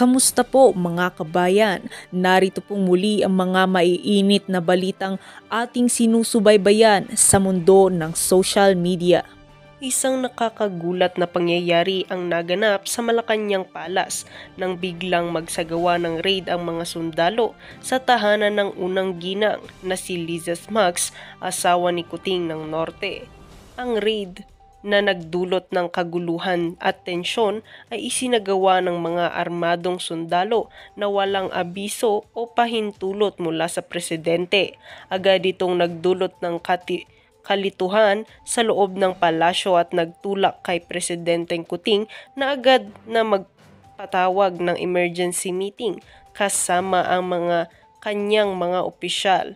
Kamusta po mga kabayan? Narito pong muli ang mga maiinit na balitang ating sinusubaybayan sa mundo ng social media. Isang nakakagulat na pangyayari ang naganap sa Malacanang Palas nang biglang magsagawa ng raid ang mga sundalo sa tahanan ng unang ginang na si Lizas Max, asawa ni Kuting ng Norte. Ang raid na nagdulot ng kaguluhan at tensyon ay isinagawa ng mga armadong sundalo na walang abiso o pahintulot mula sa presidente. Agad itong nagdulot ng kati kalituhan sa loob ng palasyo at nagtulak kay Presidenteng Kuting na agad na magpatawag ng emergency meeting kasama ang mga kanyang mga opisyal.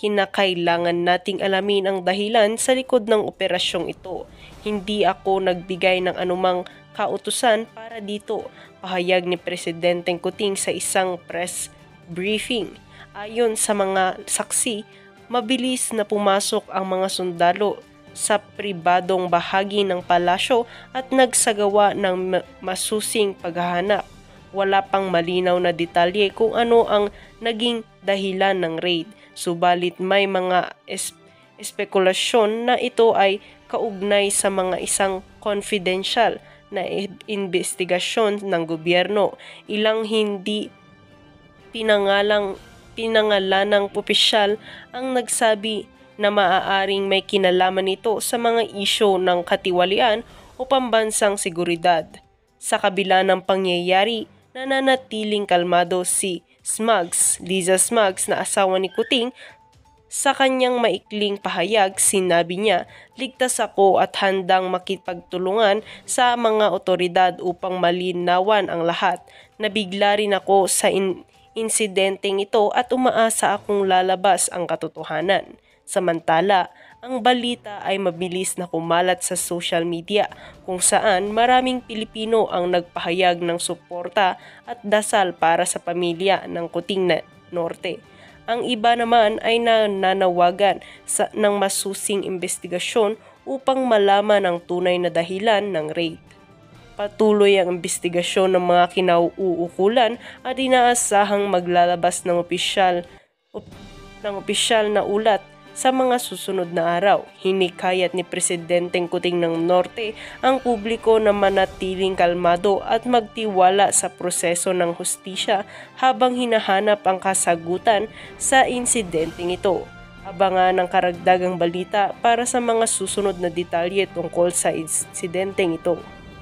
Kinakailangan nating alamin ang dahilan sa likod ng operasyong ito. Hindi ako nagbigay ng anumang kautusan para dito, pahayag ni Presidenteng Kuting sa isang press briefing. Ayon sa mga saksi, mabilis na pumasok ang mga sundalo sa pribadong bahagi ng palasyo at nagsagawa ng masusing paghahanap. Wala pang malinaw na detalye kung ano ang naging dahilan ng raid, subalit may mga esp- Espekulasyon na ito ay kaugnay sa mga isang confidential na investigasyon ng gobyerno. Ilang hindi pinangalang pinangalanang opisyal ang nagsabi na maaaring may kinalaman ito sa mga isyo ng katiwalian o pambansang seguridad. Sa kabila ng pangyayari, nananatiling kalmado si Smugs, Liza Smugs na asawa ni Kuting sa kanyang maikling pahayag, sinabi niya, ligtas ako at handang makipagtulungan sa mga otoridad upang malinawan ang lahat. Nabigla rin ako sa in- insidenteng ito at umaasa akong lalabas ang katotohanan. Samantala, ang balita ay mabilis na kumalat sa social media kung saan maraming Pilipino ang nagpahayag ng suporta at dasal para sa pamilya ng Kuting Norte. Ang iba naman ay nananawagan sa, ng masusing investigasyon upang malaman ang tunay na dahilan ng raid. Patuloy ang investigasyon ng mga kinauukulan at inaasahang maglalabas ng opisyal op, ng opisyal na ulat sa mga susunod na araw. Hinikayat ni Presidenteng Kuting ng Norte ang publiko na manatiling kalmado at magtiwala sa proseso ng hustisya habang hinahanap ang kasagutan sa insidenteng ito. Abangan ang karagdagang balita para sa mga susunod na detalye tungkol sa insidenteng ito.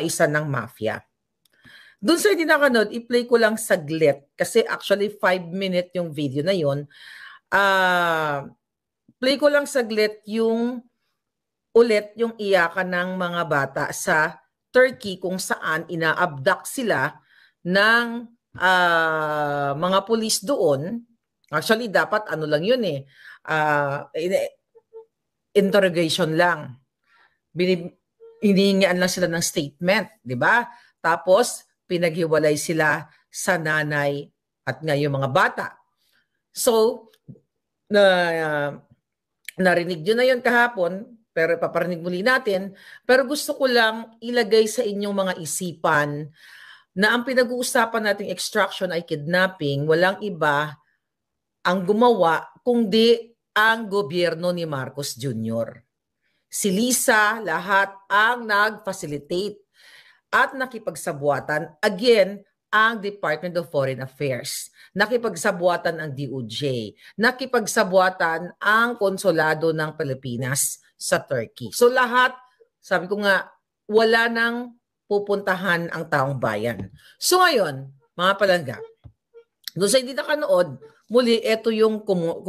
isa ng mafia. Doon sir dinakanood, i-play ko lang saglit kasi actually 5 minute yung video na yon. Uh, ah, play ko lang saglit yung ulit yung iyakan ng mga bata sa Turkey kung saan ina sila ng uh, mga pulis doon. Actually, dapat ano lang yun eh. Uh, interrogation lang. Binib- Inihingian lang sila ng statement, di ba? Tapos, pinaghiwalay sila sa nanay at ngayon mga bata. So, na, uh, narinig nyo na yon kahapon, pero paparinig muli natin. Pero gusto ko lang ilagay sa inyong mga isipan na ang pinag-uusapan nating extraction ay kidnapping, walang iba ang gumawa kundi ang gobyerno ni Marcos Jr si Lisa, lahat ang nag-facilitate at nakipagsabuatan. Again, ang Department of Foreign Affairs. Nakipagsabuatan ang DOJ. Nakipagsabuatan ang konsulado ng Pilipinas sa Turkey. So lahat, sabi ko nga, wala nang pupuntahan ang taong bayan. So ngayon, mga palangga, doon sa hindi nakanood, muli ito yung kum-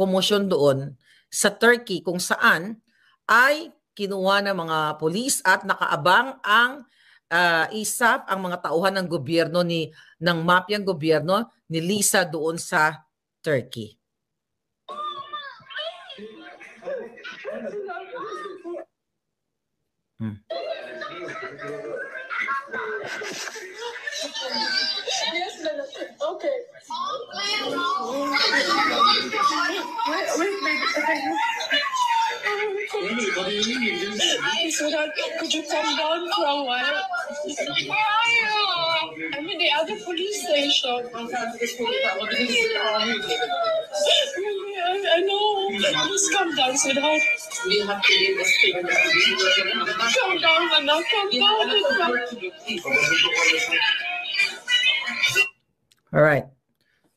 doon sa Turkey kung saan ay kinuha ng mga polis at nakaabang ang uh, ISAP, ang mga tauhan ng gobyerno ni ng mafiyang gobyerno ni Lisa doon sa Turkey. Hmm. Yes, okay. Wait, wait, wait. I'm so that could you come down for a while? Where are you? I'm in the other police station. I know. Just come down, sweetheart. You have to leave this thing. Come down, and Anna. Come down. All right.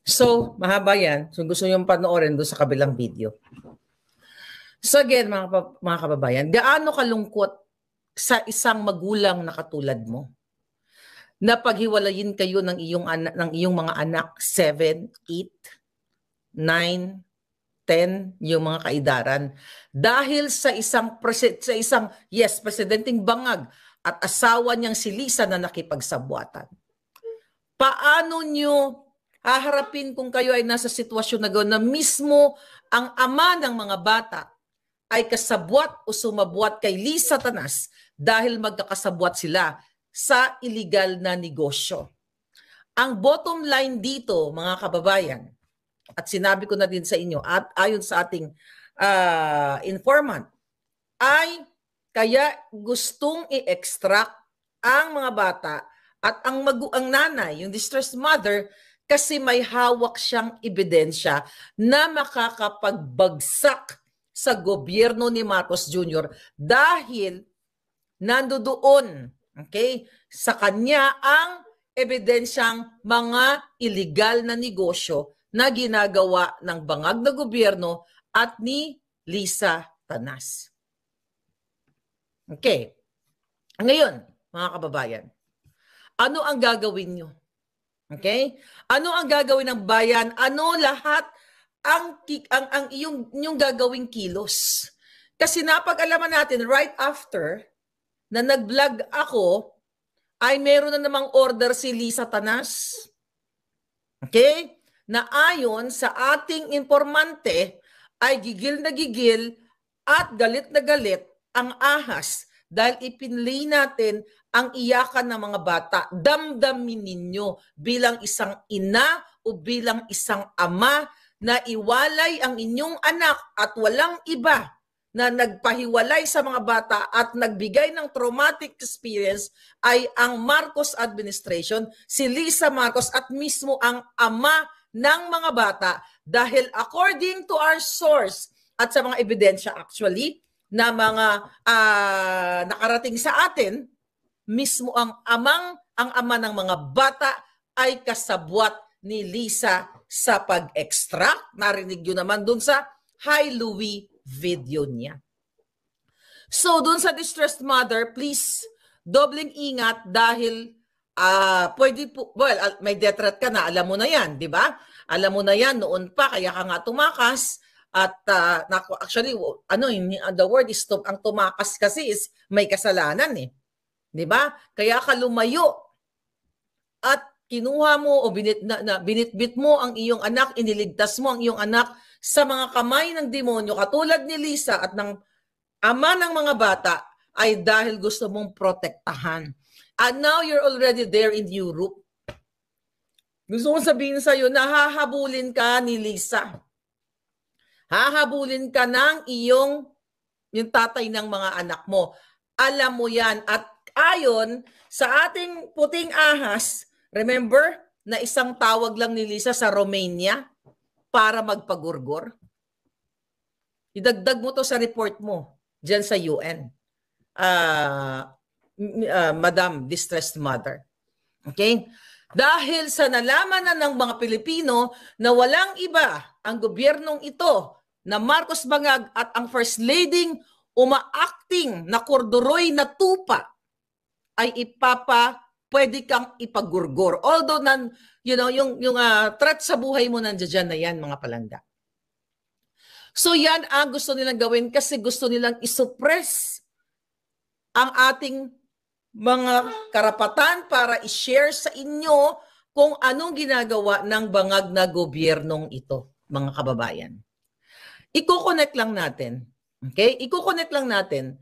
So, mahaba yan. So, gusto nyo panoorin doon sa kabilang video. So again, mga, mga kababayan, gaano kalungkot sa isang magulang na katulad mo na paghiwalayin kayo ng iyong anak ng iyong mga anak 7, 8, 9, 10 yung mga kaidaran dahil sa isang sa isang yes presidenting bangag at asawa niyang si Lisa na nakipagsabwatan. Paano niyo haharapin kung kayo ay nasa sitwasyon na gano'n na mismo ang ama ng mga bata ay kasabwat o sumabwat kay Lee Satanas dahil magkakasabwat sila sa illegal na negosyo. Ang bottom line dito, mga kababayan, at sinabi ko na din sa inyo, at ayon sa ating uh, informant, ay kaya gustong i-extract ang mga bata at ang mag- ang nanay, yung distressed mother, kasi may hawak siyang ebidensya na makakapagbagsak sa gobyerno ni Marcos Jr. dahil nandoon okay, sa kanya ang ebidensyang mga ilegal na negosyo na ginagawa ng bangag na gobyerno at ni Lisa Tanas. Okay. Ngayon, mga kababayan, ano ang gagawin nyo? Okay? Ano ang gagawin ng bayan? Ano lahat ang ang ang iyong yung gagawing kilos. Kasi napag-alaman natin right after na nag-vlog ako ay meron na namang order si Lisa Tanas. Okay? Na ayon sa ating informante ay gigil na gigil at galit na galit ang ahas dahil ipinlay natin ang iyakan ng mga bata. Damdamin ninyo bilang isang ina o bilang isang ama na iwalay ang inyong anak at walang iba na nagpahiwalay sa mga bata at nagbigay ng traumatic experience ay ang Marcos administration, si Lisa Marcos at mismo ang ama ng mga bata dahil according to our source at sa mga ebidensya actually na mga uh, nakarating sa atin, mismo ang amang ang ama ng mga bata ay kasabwat ni Lisa sa pag-extract. Narinig nyo naman dun sa Hi Louie video niya. So dun sa distressed mother, please dobling ingat dahil ah uh, pwede po, well, may death threat ka na, alam mo na yan, di ba? Alam mo na yan noon pa, kaya ka nga tumakas. At uh, actually, ano, the word is, to, ang tumakas kasi is may kasalanan eh. Di ba? Kaya ka lumayo. At kinuha mo o binit, na, na, binitbit mo ang iyong anak, iniligtas mo ang iyong anak sa mga kamay ng demonyo katulad ni Lisa at ng ama ng mga bata ay dahil gusto mong protektahan. And now you're already there in Europe. Gusto kong sabihin sa'yo, nahahabulin ka ni Lisa. Hahabulin ka ng iyong yung tatay ng mga anak mo. Alam mo yan. At ayon sa ating puting ahas, Remember na isang tawag lang ni Lisa sa Romania para magpagurgor? Idagdag mo to sa report mo diyan sa UN. Uh, ah, uh, ah, Madam Distressed Mother. Okay? Dahil sa nalaman na ng mga Pilipino na walang iba ang gobyernong ito na Marcos Bangag at ang First Lady umaacting na corduroy na tupa ay ipapa pwede kang ipagurgor. Although nan, you know, yung yung uh, threat sa buhay mo nandiyan na yan mga palanda. So yan ang gusto nilang gawin kasi gusto nilang isuppress ang ating mga karapatan para i-share sa inyo kung anong ginagawa ng bangag na gobyernong ito, mga kababayan. Iko-connect lang natin. Okay? Iko-connect lang natin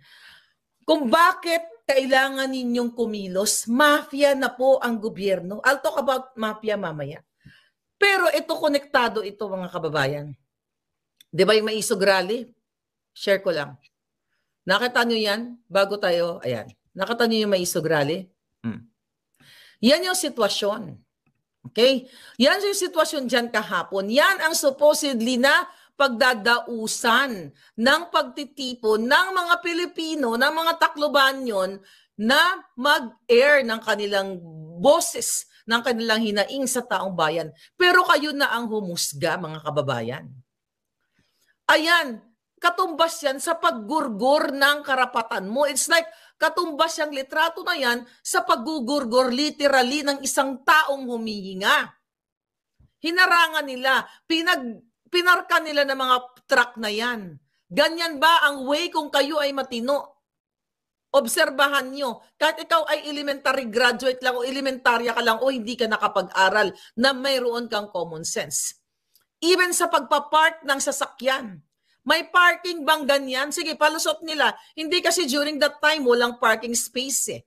kung bakit kailangan ninyong kumilos. Mafia na po ang gobyerno. I'll talk about mafia mamaya. Pero ito, konektado ito mga kababayan. Di ba yung maisog rally? Share ko lang. Nakita nyo yan bago tayo, ayan. Nakita nyo yung maisog rally? Hmm. Yan yung sitwasyon. Okay? Yan yung sitwasyon dyan kahapon. Yan ang supposedly na pagdadausan ng pagtitipon ng mga Pilipino, ng mga Taclobanyon na mag-air ng kanilang boses, ng kanilang hinaing sa taong bayan. Pero kayo na ang humusga, mga kababayan. Ayan, katumbas yan sa paggurgur ng karapatan mo. It's like katumbas yung litrato na yan sa paggugurgur literally ng isang taong humihinga. Hinarangan nila, pinag Pinarka nila ng mga truck na yan. Ganyan ba ang way kung kayo ay matino? Obserbahan nyo. Kahit ikaw ay elementary graduate lang o elementarya ka lang o hindi ka nakapag-aral na mayroon kang common sense. Even sa pagpapark ng sasakyan, may parking bang ganyan? Sige, palusot nila. Hindi kasi during that time, walang parking space eh.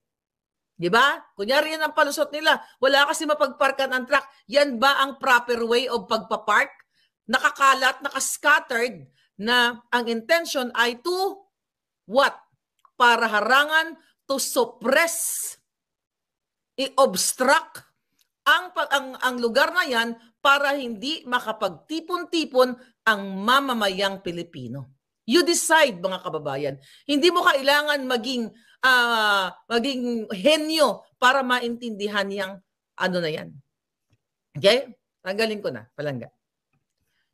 Di ba? Kunyari yan ang palusot nila. Wala kasi mapagparkan ang truck. Yan ba ang proper way of pagpapark? nakakalat, nakascattered na ang intention ay to what? Para harangan, to suppress, i-obstruct ang, ang, ang lugar na yan para hindi makapagtipon-tipon ang mamamayang Pilipino. You decide mga kababayan. Hindi mo kailangan maging uh, maging henyo para maintindihan yang ano na yan. Okay? Tanggalin ko na, palangga.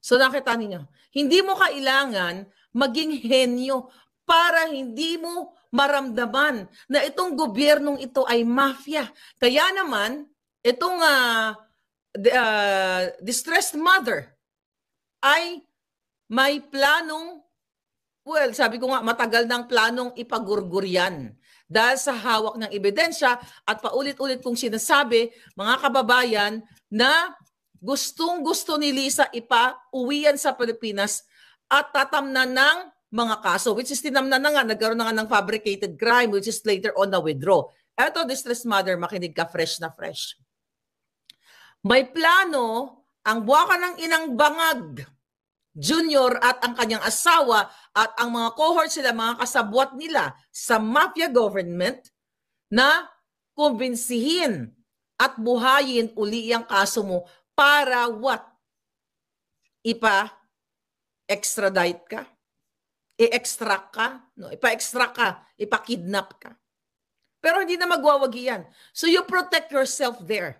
So nakita niyo, hindi mo kailangan maging henyo para hindi mo maramdaman na itong gobyernong ito ay mafia. Kaya naman, itong uh, uh, distressed mother ay may planong, well, sabi ko nga, matagal ng planong ipagurguryan dahil sa hawak ng ebidensya at paulit-ulit kong sinasabi, mga kababayan, na Gustong gusto ni Lisa ipa uwian sa Pilipinas at tatamnan ng mga kaso which is tinamnan na nga nagkaroon na nga ng fabricated crime which is later on na withdraw. Eto distressed mother makinig ka fresh na fresh. May plano ang buwakan ng inang bangag Junior at ang kanyang asawa at ang mga cohort sila, mga kasabwat nila sa mafia government na kumbinsihin at buhayin uli ang kaso mo para what? Ipa extradite ka? I-extract ka? No, ipa-extract ka? Ipa-kidnap ka? Pero hindi na magwawagi yan. So you protect yourself there.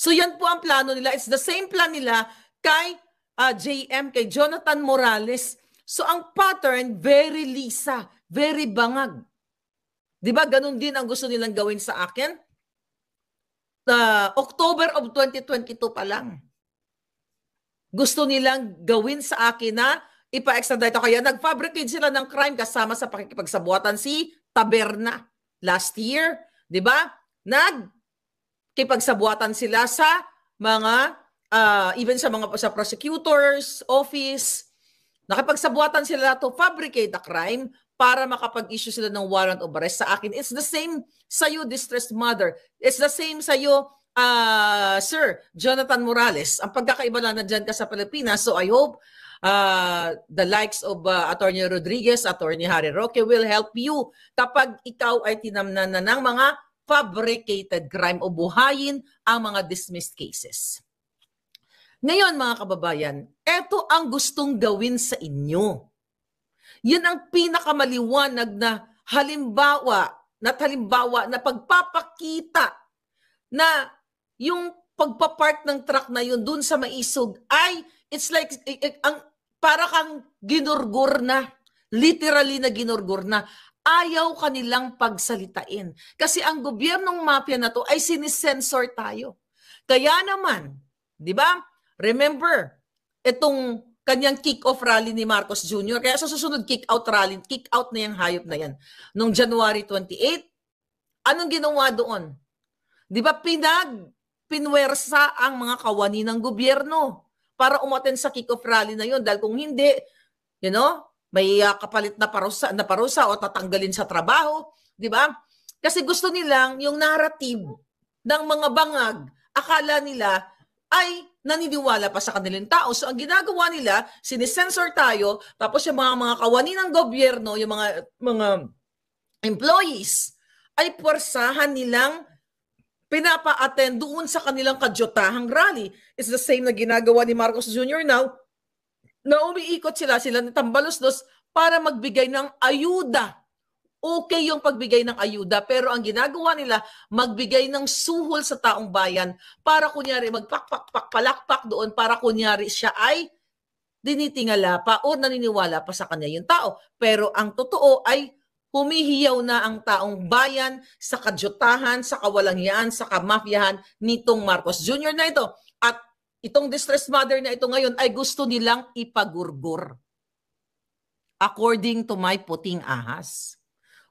So yan po ang plano nila. It's the same plan nila kay uh, ah, JM, kay Jonathan Morales. So ang pattern, very lisa, very bangag. Di ba? Ganun din ang gusto nilang gawin sa akin uh, October of 2022 pa lang. Hmm. Gusto nilang gawin sa akin na ipa-extradite ako. Kaya nag-fabricate sila ng crime kasama sa pakikipagsabuatan si Taberna last year. Di ba? Nagkipagsabuatan sila sa mga, uh, even sa mga sa prosecutor's office. Nakipagsabuatan sila to fabricate a crime para makapag-issue sila ng warrant of arrest sa akin. It's the same sa you, distressed mother. It's the same sa you, uh, ah, Sir Jonathan Morales. Ang pagkakaiba lang na dyan ka sa Pilipinas. So I hope uh, the likes of uh, Attorney Rodriguez, Attorney Harry Roque will help you kapag ikaw ay tinamnan na ng mga fabricated crime o buhayin ang mga dismissed cases. Ngayon mga kababayan, ito ang gustong gawin sa inyo yan ang pinakamaliwanag na halimbawa, na halimbawa na pagpapakita na yung pagpapark ng truck na yun dun sa maisog ay it's like ang para kang ginurgur na literally na ginurgur na ayaw kanilang pagsalitain. Kasi ang gobyernong mafia na to ay sinisensor tayo. Kaya naman, di ba? Remember, itong kanyang kick-off rally ni Marcos Jr. Kaya sa susunod kick-out rally, kick-out na yung hayop na yan. Noong January 28, anong ginawa doon? Di ba pinag, pinwersa ang mga kawani ng gobyerno para umaten sa kick-off rally na yun. Dahil kung hindi, you know, may uh, kapalit na parusa, na parusa o tatanggalin sa trabaho. Di ba? Kasi gusto nilang yung narrative ng mga bangag, akala nila ay naniniwala pa sa kanilang tao. So ang ginagawa nila, sinisensor tayo, tapos yung mga mga kawani ng gobyerno, yung mga mga employees, ay puwersahan nilang pinapa-attend doon sa kanilang kadyotahang rally. It's the same na ginagawa ni Marcos Jr. now, na umiikot sila, sila tambalos-dos para magbigay ng ayuda okay yung pagbigay ng ayuda pero ang ginagawa nila magbigay ng suhol sa taong bayan para kunyari magpakpakpak palakpak doon para kunyari siya ay dinitingala pa o naniniwala pa sa kanya yung tao pero ang totoo ay humihiyaw na ang taong bayan sa kadyotahan, sa kawalangyaan, sa kamafyahan nitong Marcos Jr. na ito. At itong distressed mother na ito ngayon ay gusto nilang ipagurgur. According to my puting ahas.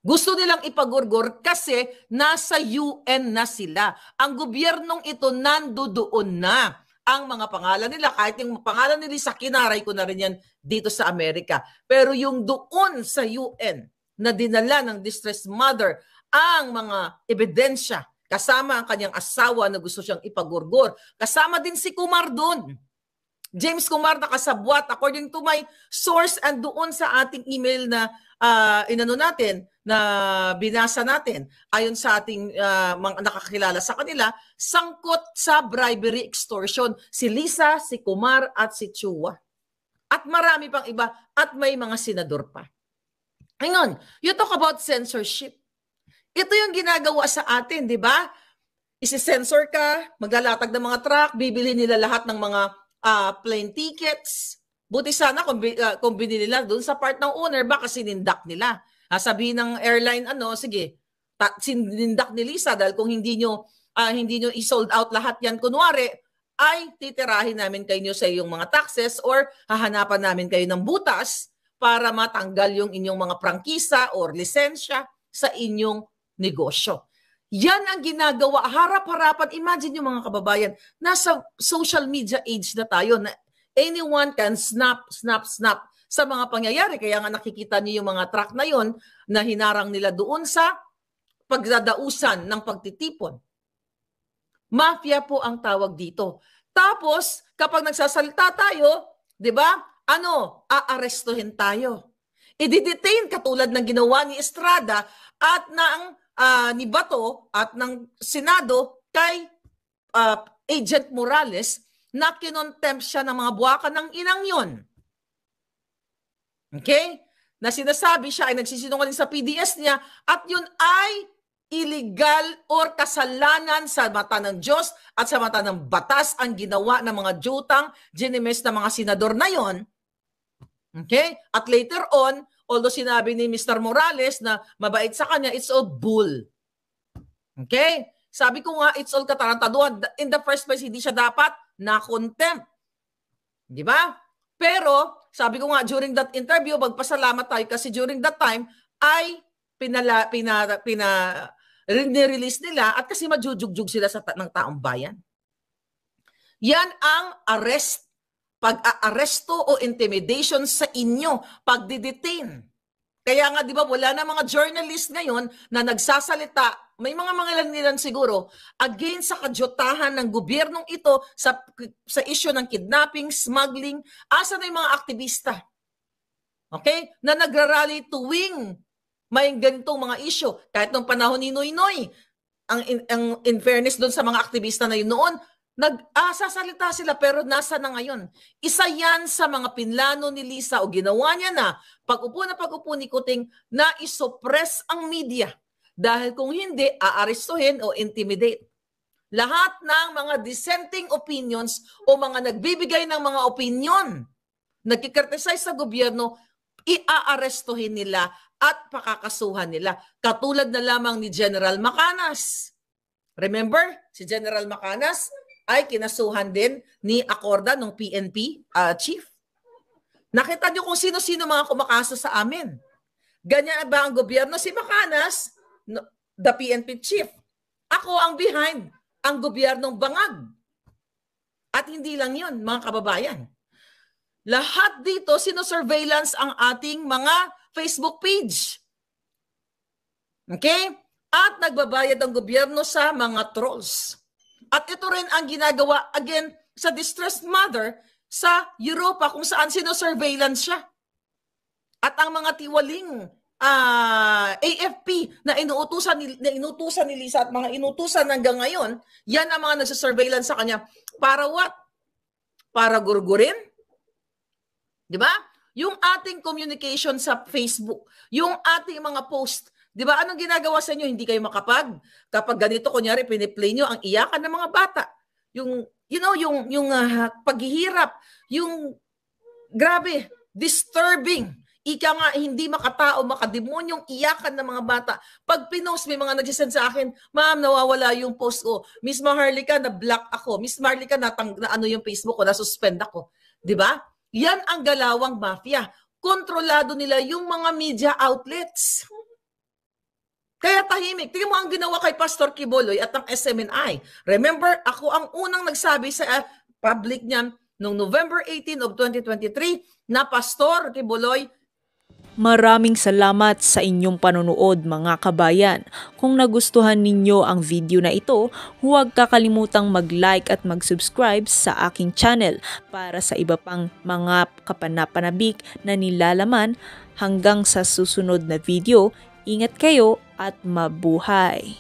Gusto nilang ipagurgor kasi nasa UN na sila. Ang gobyernong ito nando doon na ang mga pangalan nila. Kahit yung pangalan nila sa kinaray ko na rin yan dito sa Amerika. Pero yung doon sa UN na dinala ng distressed mother ang mga ebidensya kasama ang kanyang asawa na gusto siyang ipagurgor. Kasama din si Kumar doon. James Kumar nakasabwat according to my source and doon sa ating email na uh, inano natin na binasa natin ayon sa ating uh, mga nakakilala sa kanila sangkot sa bribery extortion si Lisa, si Kumar at si Chua. At marami pang iba at may mga senador pa. Ngayon, you talk about censorship. Ito yung ginagawa sa atin, di ba? Isi-censor ka, maglalatag ng mga track, bibili nila lahat ng mga uh, plane tickets. Buti sana kung, uh, kung binili nila doon sa part ng owner, baka sinindak nila. Ah, sabi ng airline, ano, sige, ta- sinindak ni Lisa dahil kung hindi nyo, uh, hindi nyo i-sold out lahat yan, kunwari, ay titirahin namin kayo sa iyong mga taxes or hahanapan namin kayo ng butas para matanggal yung inyong mga prangkisa or lisensya sa inyong negosyo. Yan ang ginagawa. Harap-harapan. Imagine yung mga kababayan. Nasa social media age na tayo na anyone can snap, snap, snap sa mga pangyayari. Kaya nga nakikita niyo yung mga truck na yon na hinarang nila doon sa pagdadausan ng pagtitipon. Mafia po ang tawag dito. Tapos, kapag nagsasalita tayo, di ba? Ano? Aarestuhin tayo. I-detain katulad ng ginawa ni Estrada at na ang uh, ni Bato at ng Senado kay uh, Agent Morales na kinontempt siya ng mga buwakan ng inang yon. Okay? Na sinasabi siya ay nagsisinungaling sa PDS niya at yun ay illegal or kasalanan sa mata ng Diyos at sa mata ng batas ang ginawa ng mga jutang ginimes ng mga senador na yon. Okay? At later on, Although sinabi ni Mr. Morales na mabait sa kanya, it's all bull. Okay? Sabi ko nga, it's all katarantaduhan. In the first place, hindi siya dapat na-contempt. Di ba? Pero, sabi ko nga, during that interview, magpasalamat tayo kasi during that time, ay pinala, pina, pina, nirelease nila at kasi majujugjug sila sa ta- ng taong bayan. Yan ang arrest pag-aaresto o intimidation sa inyo, detain Kaya nga 'di ba wala na mga journalist ngayon na nagsasalita, may mga mga mangalan siguro against sa kadyutahan ng gobyernong ito sa sa issue ng kidnapping, smuggling, asa na 'yung mga aktivista? Okay? Na nagrarally tuwing may ganitong mga issue. Kahit nung panahon ni Noy Noy, ang ang in fairness doon sa mga aktivista na yun noon, Nag-asasalita ah, sila pero nasa na ngayon. Isa yan sa mga pinlano ni Lisa o ginawa niya na pag-upo na pag-upo ni Kuting na isoppress ang media. Dahil kung hindi, aarestuhin o intimidate. Lahat ng mga dissenting opinions o mga nagbibigay ng mga opinion nagkikritisize sa gobyerno, iaarestuhin nila at pakakasuhan nila. Katulad na lamang ni General Macanas. Remember, si General Macanas, ay kinasuhan din ni Acorda ng PNP uh, ah, chief. Nakita niyo kung sino-sino mga kumakaso sa amin. Ganyan ba ang gobyerno? Si Macanas, the PNP chief. Ako ang behind ang gobyernong bangag. At hindi lang yun, mga kababayan. Lahat dito, sino-surveillance ang ating mga Facebook page. Okay? At nagbabayad ang gobyerno sa mga trolls. At ito rin ang ginagawa, again, sa distressed mother sa Europa kung saan sino-surveillance siya. At ang mga tiwaling uh, ah, AFP na inuutusan ni, na inutusan ni Lisa at mga inutusan hanggang ngayon, yan ang mga nagsa-surveillance sa kanya. Para what? Para gurgurin? Di ba? Yung ating communication sa Facebook, yung ating mga post Di ba? Anong ginagawa sa inyo? Hindi kayo makapag. Kapag ganito, kunyari, piniplay nyo ang iyakan ng mga bata. Yung, you know, yung, yung uh, paghihirap, yung, grabe, disturbing. Ika nga, hindi makatao, makademonyong iyakan ng mga bata. Pag pinost, may mga nagsisend sa akin, ma'am, nawawala yung post ko. Miss Maharlika, na-block ako. Miss Maharlika, natang, na ano yung Facebook ko, na-suspend ako. Di ba? Yan ang galawang mafia. Kontrolado nila yung mga media outlets. Kaya tahimik. Tingnan mo ang ginawa kay Pastor Kiboloy at ang SMNI. Remember, ako ang unang nagsabi sa ah, public niyan noong November 18 of 2023 na Pastor Kiboloy, Maraming salamat sa inyong panonood mga kabayan. Kung nagustuhan ninyo ang video na ito, huwag kakalimutang mag-like at mag-subscribe sa aking channel para sa iba pang mga kapanapanabik na nilalaman hanggang sa susunod na video, Ingat kayo at mabuhay!